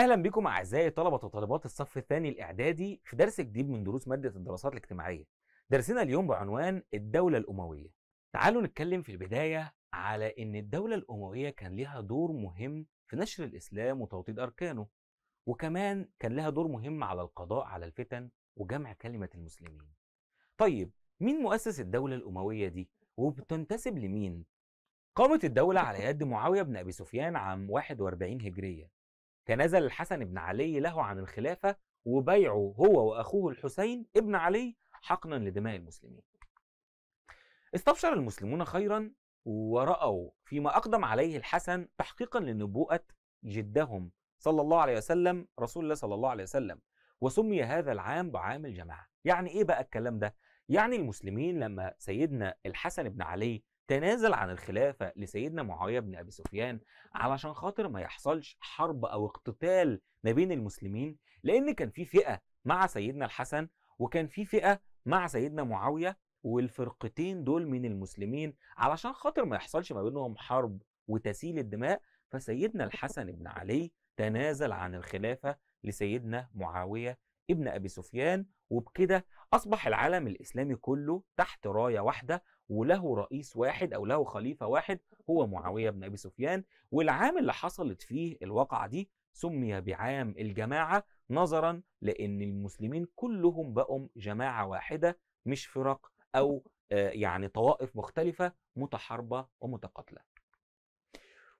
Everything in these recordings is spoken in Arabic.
اهلا بكم اعزائي طلبه وطالبات الصف الثاني الاعدادي في درس جديد من دروس ماده الدراسات الاجتماعيه درسنا اليوم بعنوان الدوله الامويه تعالوا نتكلم في البدايه على ان الدوله الامويه كان لها دور مهم في نشر الاسلام وتوطيد اركانه وكمان كان لها دور مهم على القضاء على الفتن وجمع كلمه المسلمين طيب مين مؤسس الدوله الامويه دي وبتنتسب لمين قامت الدولة على يد معاوية بن أبي سفيان عام 41 هجرية تنازل الحسن بن علي له عن الخلافة وبيعه هو وأخوه الحسين ابن علي حقنا لدماء المسلمين استبشر المسلمون خيرا ورأوا فيما أقدم عليه الحسن تحقيقا لنبوءة جدهم صلى الله عليه وسلم رسول الله صلى الله عليه وسلم وسمي هذا العام بعام الجماعة يعني إيه بقى الكلام ده؟ يعني المسلمين لما سيدنا الحسن بن علي تنازل عن الخلافة لسيدنا معاوية بن أبي سفيان علشان خاطر ما يحصلش حرب أو اقتتال ما بين المسلمين لأن كان في فئة مع سيدنا الحسن وكان في فئة مع سيدنا معاوية والفرقتين دول من المسلمين علشان خاطر ما يحصلش ما بينهم حرب وتسيل الدماء فسيدنا الحسن بن علي تنازل عن الخلافة لسيدنا معاوية ابن أبي سفيان وبكده أصبح العالم الإسلامي كله تحت راية واحدة وله رئيس واحد او له خليفه واحد هو معاويه بن ابي سفيان والعام اللي حصلت فيه الواقعه دي سمي بعام الجماعه نظرا لان المسلمين كلهم بقوا جماعه واحده مش فرق او آه، يعني طوائف مختلفه متحاربه ومتقاتله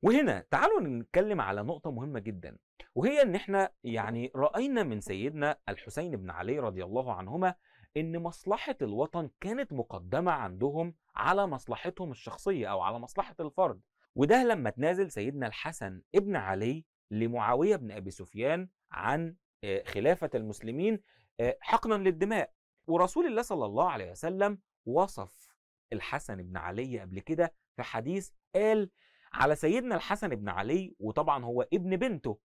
وهنا تعالوا نتكلم على نقطة مهمة جدا وهي ان احنا يعني رأينا من سيدنا الحسين بن علي رضي الله عنهما ان مصلحة الوطن كانت مقدمة عندهم على مصلحتهم الشخصية أو على مصلحة الفرد وده لما تنازل سيدنا الحسن ابن علي لمعاوية بن أبي سفيان عن آه، خلافة المسلمين آه، حقنا للدماء ورسول الله صلى الله عليه وسلم وصف الحسن بن علي قبل كده في حديث قال على سيدنا الحسن بن علي وطبعا هو ابن بنته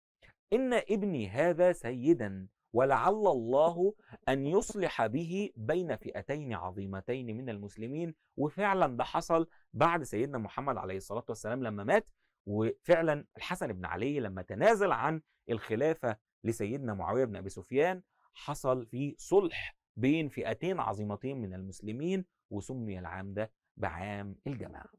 إن ابني هذا سيدا ولعل الله أن يصلح به بين فئتين عظيمتين من المسلمين وفعلا ده حصل بعد سيدنا محمد عليه الصلاة والسلام لما مات وفعلا الحسن بن علي لما تنازل عن الخلافة لسيدنا معاوية بن أبي سفيان حصل في صلح بين فئتين عظيمتين من المسلمين وسمي العام ده بعام الجماعة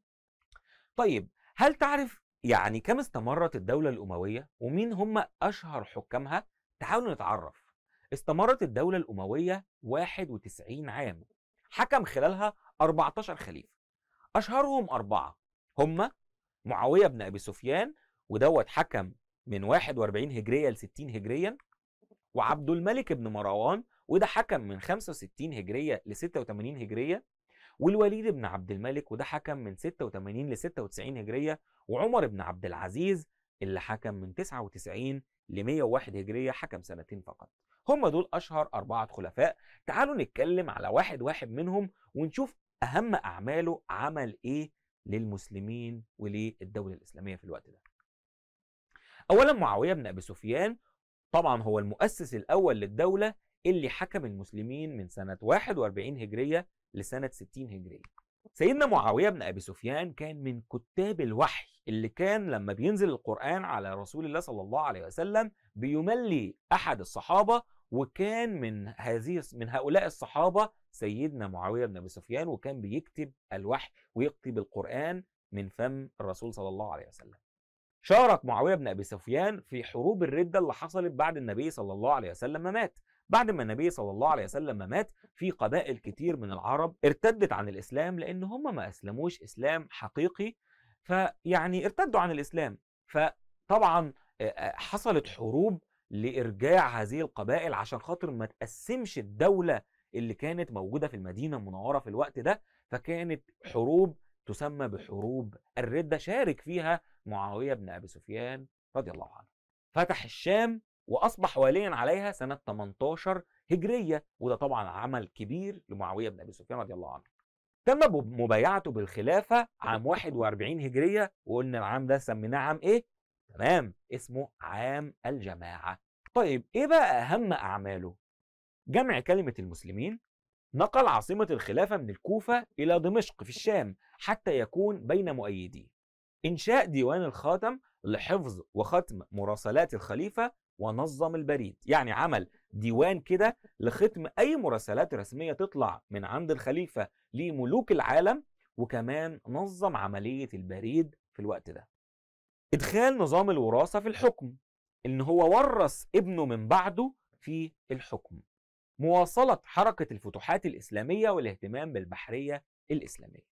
طيب هل تعرف يعني كم استمرت الدولة الأموية ومين هم أشهر حكامها؟ تعالوا نتعرف استمرت الدولة الأموية 91 عام حكم خلالها 14 خليفة أشهرهم أربعة هم معاوية بن أبي سفيان ودوت حكم من 41 هجرية ل 60 هجريا وعبد الملك بن مروان وده حكم من 65 هجرية ل 86 هجرية والوليد بن عبد الملك وده حكم من 86 ل 96 هجرية وعمر بن عبد العزيز اللي حكم من 99 ل 101 هجرية حكم سنتين فقط هم دول أشهر أربعة خلفاء تعالوا نتكلم على واحد واحد منهم ونشوف أهم أعماله عمل إيه للمسلمين وللدولة الإسلامية في الوقت ده أولا معاوية بن أبي سفيان طبعا هو المؤسس الأول للدولة اللي حكم المسلمين من سنة 41 هجرية لسنة 60 هجرية سيدنا معاوية بن أبي سفيان كان من كتاب الوحي اللي كان لما بينزل القرآن على رسول الله صلى الله عليه وسلم بيملي أحد الصحابة وكان من هذه من هؤلاء الصحابه سيدنا معاويه بن ابي سفيان وكان بيكتب الوحي ويكتب القران من فم الرسول صلى الله عليه وسلم. شارك معاويه بن ابي سفيان في حروب الرده اللي حصلت بعد النبي صلى الله عليه وسلم ما مات. بعد ما النبي صلى الله عليه وسلم ما مات في قبائل كتير من العرب ارتدت عن الاسلام لان هم ما اسلموش اسلام حقيقي فيعني ارتدوا عن الاسلام. فطبعا حصلت حروب لارجاع هذه القبائل عشان خاطر ما تقسمش الدوله اللي كانت موجوده في المدينه المنوره في الوقت ده فكانت حروب تسمى بحروب الرده شارك فيها معاويه بن ابي سفيان رضي الله عنه فتح الشام واصبح واليا عليها سنه 18 هجريه وده طبعا عمل كبير لمعاويه بن ابي سفيان رضي الله عنه تم مبايعته بالخلافه عام 41 هجريه وقلنا العام ده سميناه عام ايه تمام اسمه عام الجماعة طيب ايه بقى اهم اعماله جمع كلمة المسلمين نقل عاصمة الخلافة من الكوفة إلى دمشق في الشام حتى يكون بين مؤيديه إنشاء ديوان الخاتم لحفظ وختم مراسلات الخليفة ونظم البريد يعني عمل ديوان كده لختم أي مراسلات رسمية تطلع من عند الخليفة لملوك العالم وكمان نظم عملية البريد في الوقت ده إدخال نظام الوراثة في الحكم إن هو ورث ابنه من بعده في الحكم مواصلة حركة الفتوحات الإسلامية والاهتمام بالبحرية الإسلامية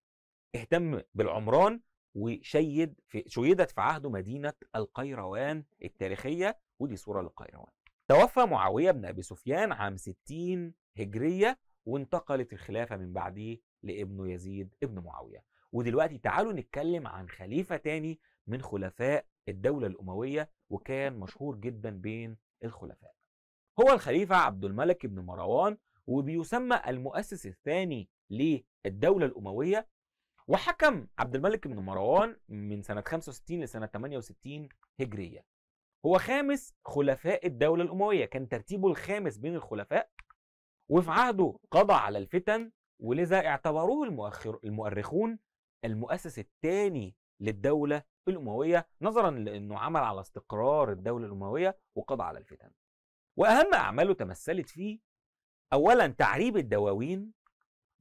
اهتم بالعمران وشيد في شيدت في عهده مدينة القيروان التاريخية ودي صورة للقيروان توفى معاوية بن أبي سفيان عام 60 هجرية وانتقلت الخلافة من بعده لابنه يزيد ابن معاوية ودلوقتي تعالوا نتكلم عن خليفة تاني من خلفاء الدولة الأموية وكان مشهور جدا بين الخلفاء هو الخليفة عبد الملك بن مروان وبيسمى المؤسس الثاني للدولة الأموية وحكم عبد الملك بن مروان من سنة 65 لسنة 68 هجرية هو خامس خلفاء الدولة الأموية كان ترتيبه الخامس بين الخلفاء وفي عهده قضى على الفتن ولذا اعتبروه المؤخر المؤرخون المؤسس الثاني للدولة الأموية نظرا لأنه عمل على استقرار الدولة الأموية وقضى على الفتن وأهم أعماله تمثلت فيه أولا تعريب الدواوين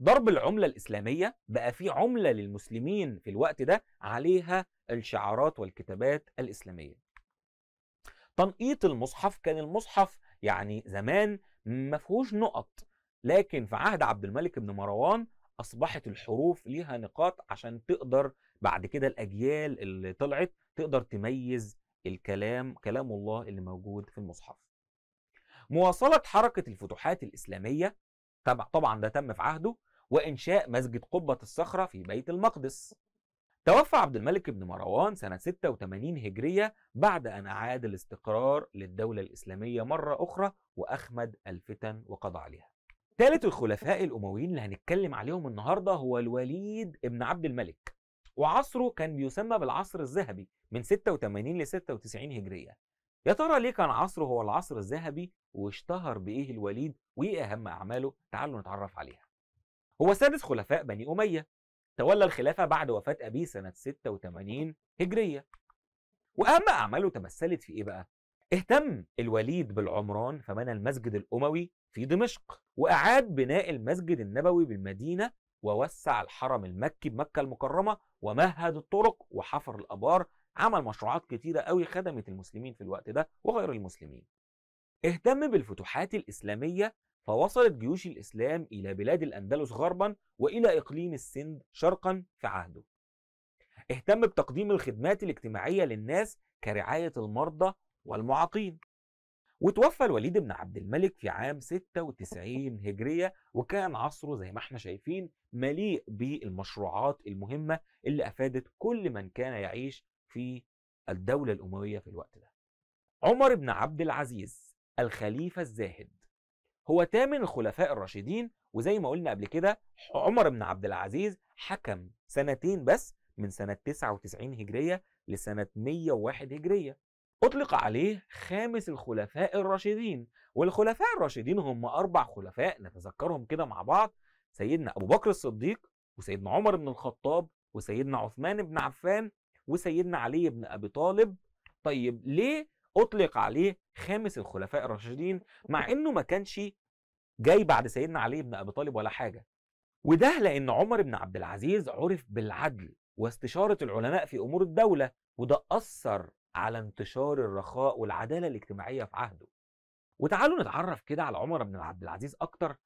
ضرب العملة الإسلامية بقى في عملة للمسلمين في الوقت ده عليها الشعارات والكتابات الإسلامية تنقيط المصحف كان المصحف يعني زمان ما فيهوش نقط لكن في عهد عبد الملك بن مروان اصبحت الحروف ليها نقاط عشان تقدر بعد كده الاجيال اللي طلعت تقدر تميز الكلام كلام الله اللي موجود في المصحف مواصله حركه الفتوحات الاسلاميه طبع طبعا ده تم في عهده وانشاء مسجد قبه الصخره في بيت المقدس توفى عبد الملك بن مروان سنة 86 هجرية بعد أن أعاد الاستقرار للدولة الإسلامية مرة أخرى وأخمد الفتن وقضى عليها. ثالث الخلفاء الأمويين اللي هنتكلم عليهم النهاردة هو الوليد بن عبد الملك وعصره كان بيسمى بالعصر الذهبي من 86 ل 96 هجرية يا ترى ليه كان عصره هو العصر الذهبي واشتهر بإيه الوليد وإيه أهم أعماله تعالوا نتعرف عليها هو سادس خلفاء بني أمية تولى الخلافة بعد وفاة أبيه سنة 86 هجرية وأهم أعماله تمثلت في إيه بقى؟ اهتم الوليد بالعمران فبنى المسجد الأموي في دمشق وأعاد بناء المسجد النبوي بالمدينة ووسع الحرم المكي بمكة المكرمة ومهد الطرق وحفر الأبار عمل مشروعات كتيرة قوي خدمت المسلمين في الوقت ده وغير المسلمين اهتم بالفتوحات الإسلامية فوصلت جيوش الإسلام إلى بلاد الأندلس غربا وإلى إقليم السند شرقا في عهده اهتم بتقديم الخدمات الاجتماعية للناس كرعاية المرضى والمعاقين وتوفى الوليد بن عبد الملك في عام 96 هجرية وكان عصره زي ما احنا شايفين مليء بالمشروعات المهمة اللي أفادت كل من كان يعيش في الدولة الأموية في الوقت ده عمر بن عبد العزيز الخليفة الزاهد هو تامن الخلفاء الراشدين وزي ما قلنا قبل كده عمر بن عبد العزيز حكم سنتين بس من سنة 99 هجرية لسنة 101 هجرية أطلق عليه خامس الخلفاء الراشدين والخلفاء الراشدين هم أربع خلفاء نتذكرهم كده مع بعض سيدنا ابو بكر الصديق وسيدنا عمر بن الخطاب وسيدنا عثمان بن عفان وسيدنا علي بن ابي طالب طيب ليه اطلق عليه خامس الخلفاء الراشدين مع انه ما كانش جاي بعد سيدنا علي بن ابي طالب ولا حاجه وده لان عمر بن عبد العزيز عرف بالعدل واستشاره العلماء في امور الدوله وده اثر على انتشار الرخاء والعداله الاجتماعيه في عهده وتعالوا نتعرف كده على عمر بن عبد العزيز اكتر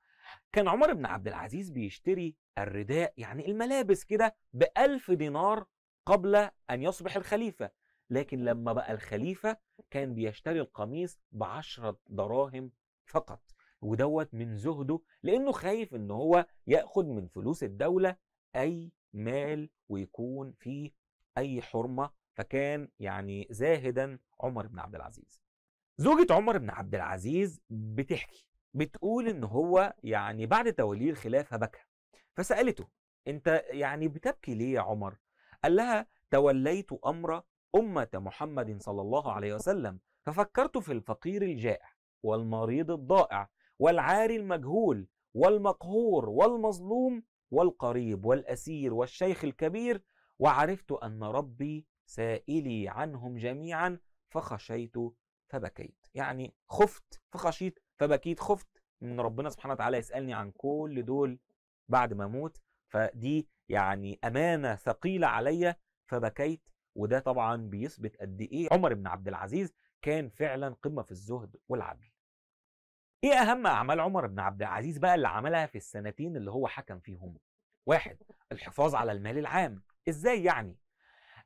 كان عمر بن عبد العزيز بيشتري الرداء يعني الملابس كده بألف دينار قبل أن يصبح الخليفة لكن لما بقى الخليفة كان بيشتري القميص بعشرة دراهم فقط ودوت من زهده لأنه خايف إن هو يأخذ من فلوس الدولة أي مال ويكون فيه أي حرمة فكان يعني زاهدا عمر بن عبد العزيز زوجة عمر بن عبد العزيز بتحكي بتقول ان هو يعني بعد توليه الخلافه بكى فسالته انت يعني بتبكي ليه يا عمر قال لها توليت امر امه محمد صلى الله عليه وسلم ففكرت في الفقير الجائع والمريض الضائع والعاري المجهول والمقهور والمظلوم والقريب والاسير والشيخ الكبير وعرفت ان ربي سائلي عنهم جميعا فخشيت فبكيت يعني خفت فخشيت فبكيت خفت ان ربنا سبحانه وتعالى يسالني عن كل دول بعد ما اموت فدي يعني امانه ثقيله عليا فبكيت وده طبعا بيثبت قد ايه عمر بن عبد العزيز كان فعلا قمه في الزهد والعدل. ايه اهم اعمال عمر بن عبد العزيز بقى اللي عملها في السنتين اللي هو حكم فيهم؟ واحد الحفاظ على المال العام، ازاي يعني؟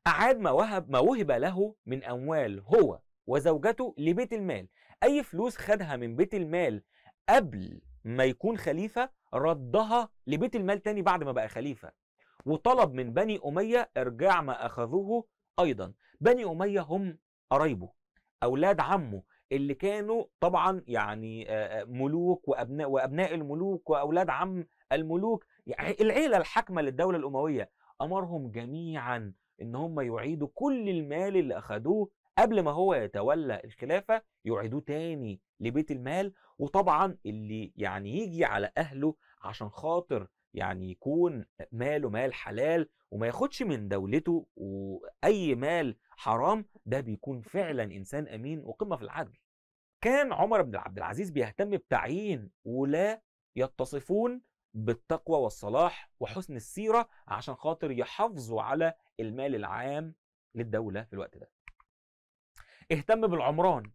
أعاد ما وهب ما وهب له من أموال هو وزوجته لبيت المال اي فلوس خدها من بيت المال قبل ما يكون خليفه ردها لبيت المال تاني بعد ما بقى خليفه وطلب من بني اميه ارجاع ما اخذوه ايضا بني اميه هم قرايبه اولاد عمه اللي كانوا طبعا يعني آه، آه، ملوك وابناء وابناء الملوك واولاد عم الملوك يعني العيله الحاكمه للدوله الامويه امرهم جميعا ان هم يعيدوا كل المال اللي اخذوه قبل ما هو يتولى الخلافة يعيدوه تاني لبيت المال وطبعا اللي يعني يجي على أهله عشان خاطر يعني يكون ماله مال حلال وما ياخدش من دولته وأي مال حرام ده بيكون فعلا إنسان أمين وقمة في العدل كان عمر بن عبد العزيز بيهتم بتعيين ولا يتصفون بالتقوى والصلاح وحسن السيرة عشان خاطر يحافظوا على المال العام للدولة في الوقت ده اهتم بالعمران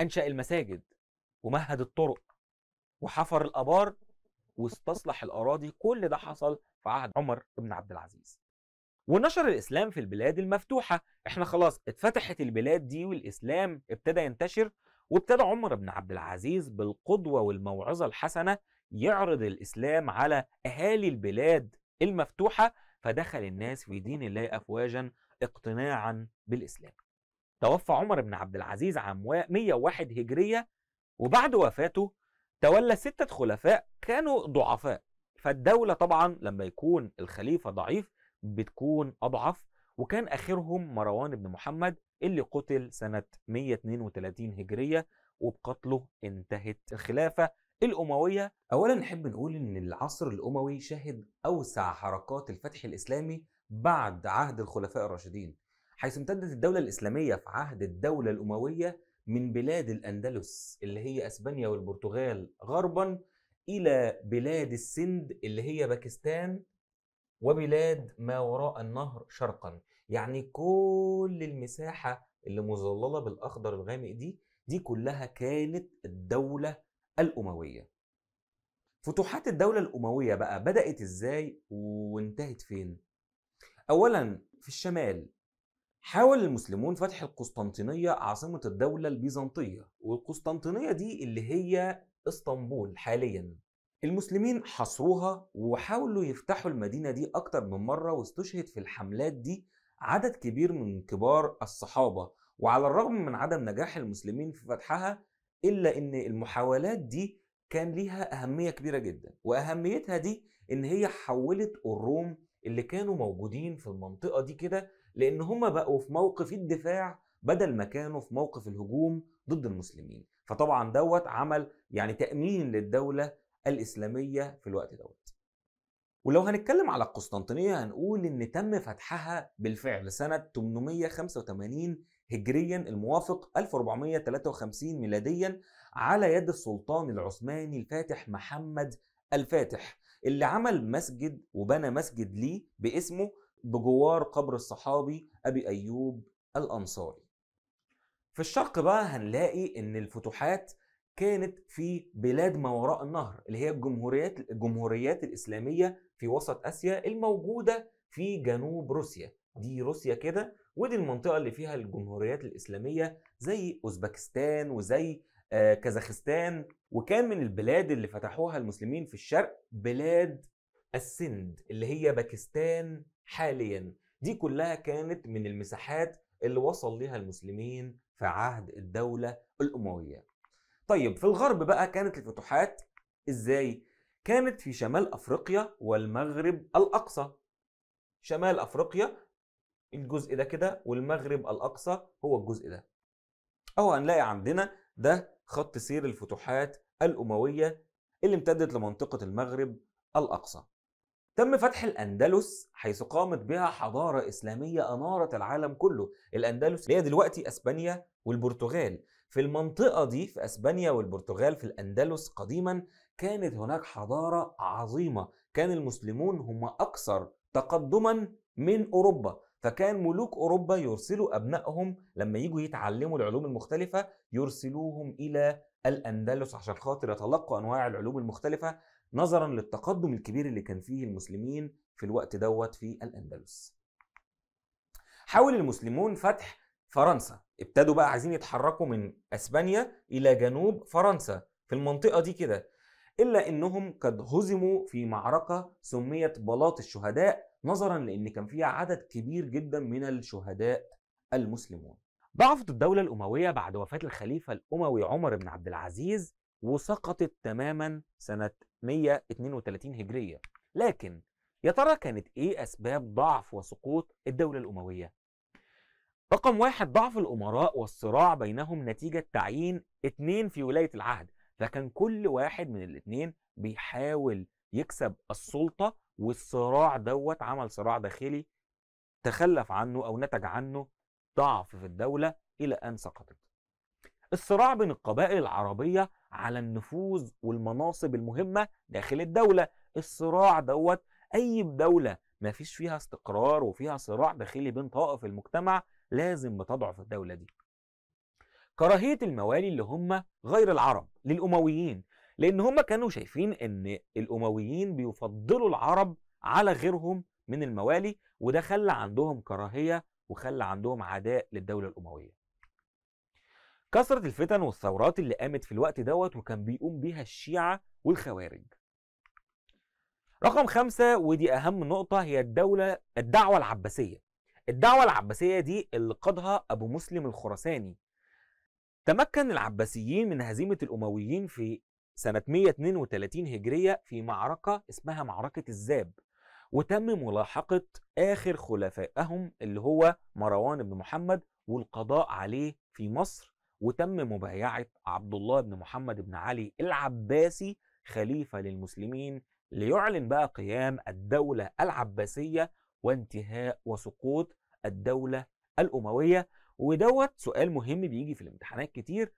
أنشأ المساجد ومهد الطرق وحفر الآبار واستصلح الأراضي كل ده حصل في عهد عمر بن عبد العزيز ونشر الإسلام في البلاد المفتوحة احنا خلاص اتفتحت البلاد دي والإسلام ابتدى ينتشر وابتدى عمر بن عبد العزيز بالقدوة والموعظة الحسنة يعرض الإسلام على أهالي البلاد المفتوحة فدخل الناس في دين الله أفواجا اقتناعا بالإسلام توفى عمر بن عبد العزيز عام 101 هجرية وبعد وفاته تولى ستة خلفاء كانوا ضعفاء فالدولة طبعا لما يكون الخليفة ضعيف بتكون أضعف وكان آخرهم مروان بن محمد اللي قتل سنة 132 هجرية وبقتله انتهت الخلافة الأموية أولا نحب نقول إن العصر الأموي شهد أوسع حركات الفتح الإسلامي بعد عهد الخلفاء الراشدين حيث امتدت الدولة الإسلامية في عهد الدولة الأموية من بلاد الأندلس اللي هي أسبانيا والبرتغال غربا إلى بلاد السند اللي هي باكستان وبلاد ما وراء النهر شرقا يعني كل المساحة اللي مظللة بالأخضر الغامق دي دي كلها كانت الدولة الأموية فتوحات الدولة الأموية بقى بدأت إزاي وانتهت فين؟ أولا في الشمال حاول المسلمون فتح القسطنطينية عاصمة الدولة البيزنطية والقسطنطينية دي اللي هي اسطنبول حاليا المسلمين حصروها وحاولوا يفتحوا المدينة دي أكتر من مرة واستشهد في الحملات دي عدد كبير من كبار الصحابة وعلى الرغم من عدم نجاح المسلمين في فتحها إلا إن المحاولات دي كان ليها أهمية كبيرة جدا وأهميتها دي إن هي حولت الروم اللي كانوا موجودين في المنطقة دي كده لأن هم بقوا في موقف الدفاع بدل ما كانوا في موقف الهجوم ضد المسلمين فطبعا دوت عمل يعني تأمين للدولة الإسلامية في الوقت دوت ولو هنتكلم على القسطنطينية هنقول إن تم فتحها بالفعل سنة 885 هجريا الموافق 1453 ميلاديا على يد السلطان العثماني الفاتح محمد الفاتح اللي عمل مسجد وبنى مسجد ليه باسمه بجوار قبر الصحابي أبي أيوب الأنصاري في الشرق بقى هنلاقي ان الفتوحات كانت في بلاد ما وراء النهر اللي هي الجمهوريات الجمهوريات الاسلاميه في وسط اسيا الموجوده في جنوب روسيا دي روسيا كده ودي المنطقه اللي فيها الجمهوريات الاسلاميه زي اوزبكستان وزي آه، كازاخستان وكان من البلاد اللي فتحوها المسلمين في الشرق بلاد السند اللي هي باكستان حاليا دي كلها كانت من المساحات اللي وصل ليها المسلمين في عهد الدولة الأموية طيب في الغرب بقى كانت الفتوحات إزاي؟ كانت في شمال أفريقيا والمغرب الأقصى شمال أفريقيا الجزء ده كده والمغرب الأقصى هو الجزء ده أو هنلاقي عندنا ده خط سير الفتوحات الأموية اللي امتدت لمنطقة المغرب الأقصى تم فتح الأندلس حيث قامت بها حضارة إسلامية أنارت العالم كله الأندلس اللي هي دلوقتي أسبانيا والبرتغال في المنطقة دي في أسبانيا والبرتغال في الأندلس قديما كانت هناك حضارة عظيمة كان المسلمون هم أكثر تقدما من أوروبا فكان ملوك أوروبا يرسلوا أبنائهم لما يجوا يتعلموا العلوم المختلفة يرسلوهم إلى الأندلس عشان خاطر يتلقوا أنواع العلوم المختلفة نظرا للتقدم الكبير اللي كان فيه المسلمين في الوقت دوت في الأندلس حاول المسلمون فتح فرنسا ابتدوا بقى عايزين يتحركوا من اسبانيا الى جنوب فرنسا في المنطقه دي كده الا انهم قد هزموا في معركه سميت بلاط الشهداء نظرا لان كان فيها عدد كبير جدا من الشهداء المسلمون ضعفت الدولة الأموية بعد وفاة الخليفة الأموي عمر بن عبد العزيز وسقطت تماما سنة 132 هجرية لكن يا ترى كانت إيه أسباب ضعف وسقوط الدولة الأموية؟ رقم واحد ضعف الأمراء والصراع بينهم نتيجة تعيين اتنين في ولاية العهد فكان كل واحد من الاتنين بيحاول يكسب السلطة والصراع دوت عمل صراع داخلي تخلف عنه أو نتج عنه ضعف في الدولة إلى أن سقطت الصراع بين القبائل العربية على النفوذ والمناصب المهمه داخل الدوله الصراع دوت اي دوله ما فيش فيها استقرار وفيها صراع داخلي بين طوائف المجتمع لازم بتضعف الدوله دي كراهيه الموالي اللي هم غير العرب للامويين لان هم كانوا شايفين ان الامويين بيفضلوا العرب على غيرهم من الموالي وده خلى عندهم كراهيه وخلى عندهم عداء للدوله الامويه كثرة الفتن والثورات اللي قامت في الوقت دوت وكان بيقوم بيها الشيعة والخوارج رقم خمسة ودي أهم نقطة هي الدولة الدعوة العباسية الدعوة العباسية دي اللي قادها أبو مسلم الخراساني تمكن العباسيين من هزيمة الأمويين في سنة 132 هجرية في معركة اسمها معركة الزاب وتم ملاحقة آخر خلفائهم اللي هو مروان بن محمد والقضاء عليه في مصر وتم مبايعة عبد الله بن محمد بن علي العباسي خليفة للمسلمين ليعلن بقى قيام الدولة العباسية وانتهاء وسقوط الدولة الأموية ودوت سؤال مهم بيجي في الامتحانات كتير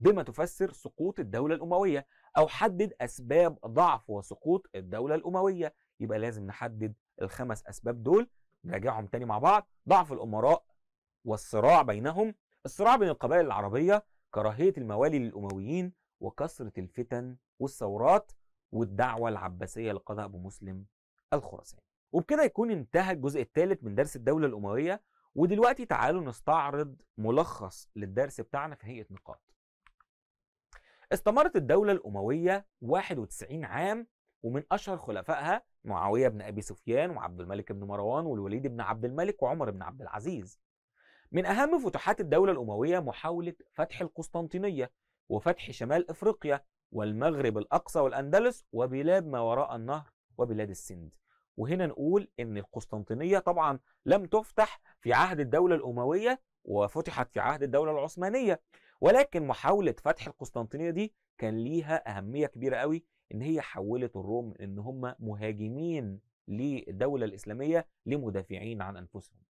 بما تفسر سقوط الدولة الأموية أو حدد أسباب ضعف وسقوط الدولة الأموية يبقى لازم نحدد الخمس أسباب دول نراجعهم تاني مع بعض ضعف الأمراء والصراع بينهم الصراع بين القبائل العربية كراهية الموالي للأمويين وكثرة الفتن والثورات والدعوة العباسية لقضاء أبو مسلم الخراساني وبكده يكون انتهى الجزء الثالث من درس الدولة الأموية ودلوقتي تعالوا نستعرض ملخص للدرس بتاعنا في هيئة نقاط استمرت الدولة الأموية 91 عام ومن أشهر خلفائها معاوية بن أبي سفيان وعبد الملك بن مروان والوليد بن عبد الملك وعمر بن عبد العزيز من أهم فتوحات الدولة الأموية محاولة فتح القسطنطينية وفتح شمال إفريقيا والمغرب الأقصى والأندلس وبلاد ما وراء النهر وبلاد السند وهنا نقول إن القسطنطينية طبعا لم تفتح في عهد الدولة الأموية وفتحت في عهد الدولة العثمانية ولكن محاولة فتح القسطنطينية دي كان ليها أهمية كبيرة قوي إن هي حولت الروم إن هم مهاجمين للدولة الإسلامية لمدافعين عن أنفسهم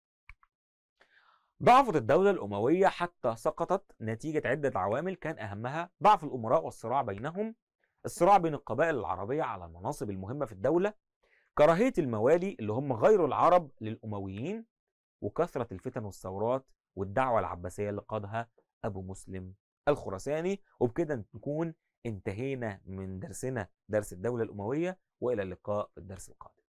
ضعفت الدولة الأموية حتى سقطت نتيجة عدة عوامل كان أهمها ضعف الأمراء والصراع بينهم الصراع بين القبائل العربية على المناصب المهمة في الدولة كراهية الموالي اللي هم غير العرب للأمويين وكثرة الفتن والثورات والدعوة العباسية اللي قادها أبو مسلم الخراساني وبكده نكون انتهينا من درسنا درس الدولة الأموية وإلى اللقاء في الدرس القادم